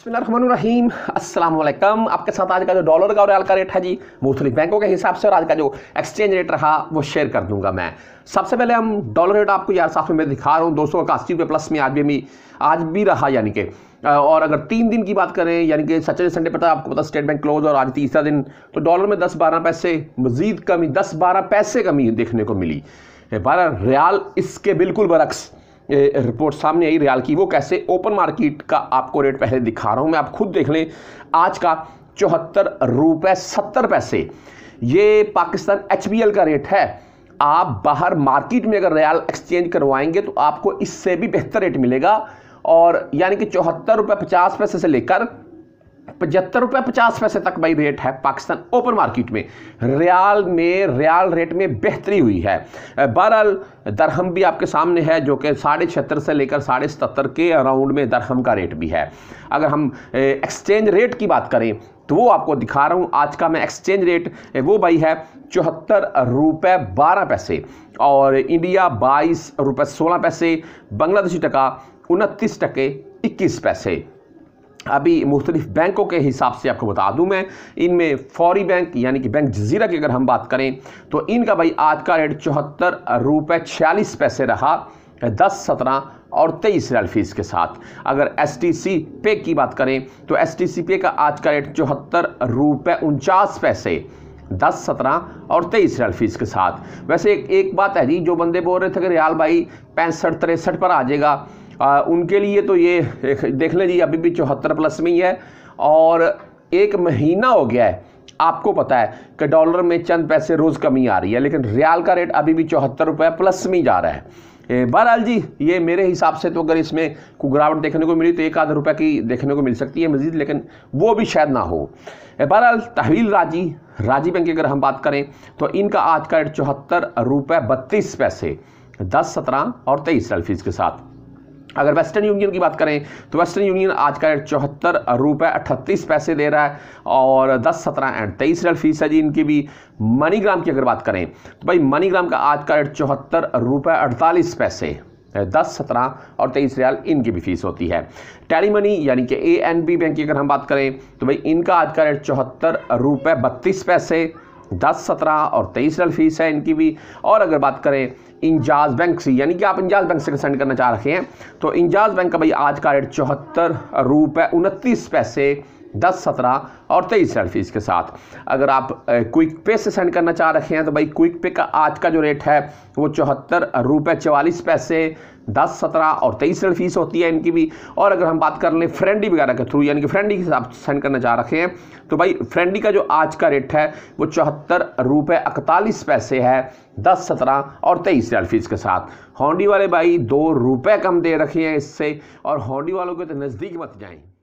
अस्सलाम वालेकुम आपके साथ आज का जो डॉलर का और रियाल का रेट है जी मुख्तलिफ बैंकों के हिसाब से और आज का जो एक्सचेंज रेट रहा वो शेयर कर दूंगा मैं सबसे पहले हम डॉलर रेट आपको यार साथ में मैं दिखा रहा हूँ दो सौ इक्यासी रुपये प्लस में आज भी आज भी रहा यानी कि और अगर तीन दिन की बात करें यानी कि सचर संडे पता तो आपको पता स्टेट बैंक क्लोज और आज तीसरा दिन तो डॉलर में दस बारह पैसे मजीद कमी दस बारह पैसे कमी देखने को मिली बारह रियाल इसके बिल्कुल बरक्स रिपोर्ट सामने आई रियाल की वो कैसे ओपन मार्केट का आपको रेट पहले दिखा रहा हूँ मैं आप खुद देख लें आज का चौहत्तर रुपये सत्तर पैसे ये पाकिस्तान एच का रेट है आप बाहर मार्केट में अगर रियाल एक्सचेंज करवाएंगे तो आपको इससे भी बेहतर रेट मिलेगा और यानी कि चौहत्तर रुपये पचास पैसे से लेकर पचहत्तर रुपये पचास पैसे तक भाई रेट है पाकिस्तान ओपन मार्केट में रियाल में रियाल रेट में बेहतरी हुई है बहरहाल दरहम भी आपके सामने है जो कि साढ़े छिहत्तर से लेकर साढ़े सतहत्तर के अराउंड में दरहम का रेट भी है अगर हम एक्सचेंज रेट की बात करें तो वो आपको दिखा रहा हूँ आज का मैं एक्सचेंज रेट वो भाई है चौहत्तर रुपये बारह पैसे और इंडिया बाईस रुपये सोलह पैसे बांग्लादेशी टका उनतीस टके इक्कीस पैसे अभी मुख्तलिफ बैंकों के हिसाब से आपको बता दूं मैं इनमें फौरी बैंक यानी कि बैंक जजीरा की अगर हम बात करें तो इनका भाई आज का रेट चौहत्तर रुपये छियालीस पैसे रहा दस सत्रह और तेईस रियाल फीस के साथ अगर एस टी सी पे की बात करें तो एस टी सी पे का आज का रेट चौहत्तर रुपये उनचास पैसे दस सत्रह और तेईस रियाल फीस के साथ वैसे एक, एक बात है जी जो बंदे बोल रहे थे कि रियाल भाई पैंसठ तिरसठ पर आ जाएगा आ, उनके लिए तो ये देख लीजिए अभी भी चौहत्तर प्लस में ही है और एक महीना हो गया है आपको पता है कि डॉलर में चंद पैसे रोज़ कमी आ रही है लेकिन रियाल का रेट अभी भी चौहत्तर रुपये प्लस में जा रहा है बहरहाल जी ये मेरे हिसाब से तो अगर इसमें कुगरावट देखने को मिली तो एक आधा रुपये की देखने को मिल सकती है मज़ीद लेकिन वो भी शायद ना हो बहरहाल तहवील राजी राजी बैंक की अगर हम बात करें तो इनका आज का रेट चौहत्तर रुपये बत्तीस पैसे दस सत्रह और तेईस सेल्फीज़ के साथ अगर वेस्टर्न यूनियन की बात करें तो वेस्टर्न यूनियन आज का रेट चौहत्तर रुपये अट्ठतीस पैसे दे रहा है और दस सत्रह एंड तेईस रेट फीस है जी इनकी भी मनीग्राम की अगर बात करें तो भाई मनीग्राम का आज का रेट चौहत्तर रुपये अड़तालीस पैसे दस सत्रह और तेईस रियाल इनकी भी फीस होती है टेली मनी यानी कि ए एन बी बैंक की अगर हम बात करें तो भाई इनका आज का रेट चौहत्तर रुपये बत्तीस पैसे दस सत्रह और तेईस रल फीस है इनकी भी और अगर बात करें इंजाज बैंक से यानी कि आप इंजाज बैंक से सेंड करना चाह रखे हैं तो इंजाज बैंक का भाई आज का रेट चौहत्तर रुपये उनतीस पैसे दस सत्रह और तेईस सेल फीस के साथ अगर आप क्विक पे से सेंड करना चाह रखे हैं तो भाई क्विक पे का आज का जो रेट है वो चौहत्तर रुपये चवालीस पैसे दस सत्रह और तेईस सेल फीस होती है इनकी भी और अगर हम बात कर लें फ्रेंडी वगैरह के थ्रू यानी कि फ्रेंडी के हिसाब से सेंड करना चाह रखे हैं तो भाई फ्रेंडी का जो आज का रेट है वो चौहत्तर रुपये इकतालीस पैसे है दस सत्रह और तेईस रियल फीस के साथ हॉन्डी वाले भाई दो रुपये कम दे रखे हैं इससे और हॉन्डी वालों के तो नज़दीक मत जाएँ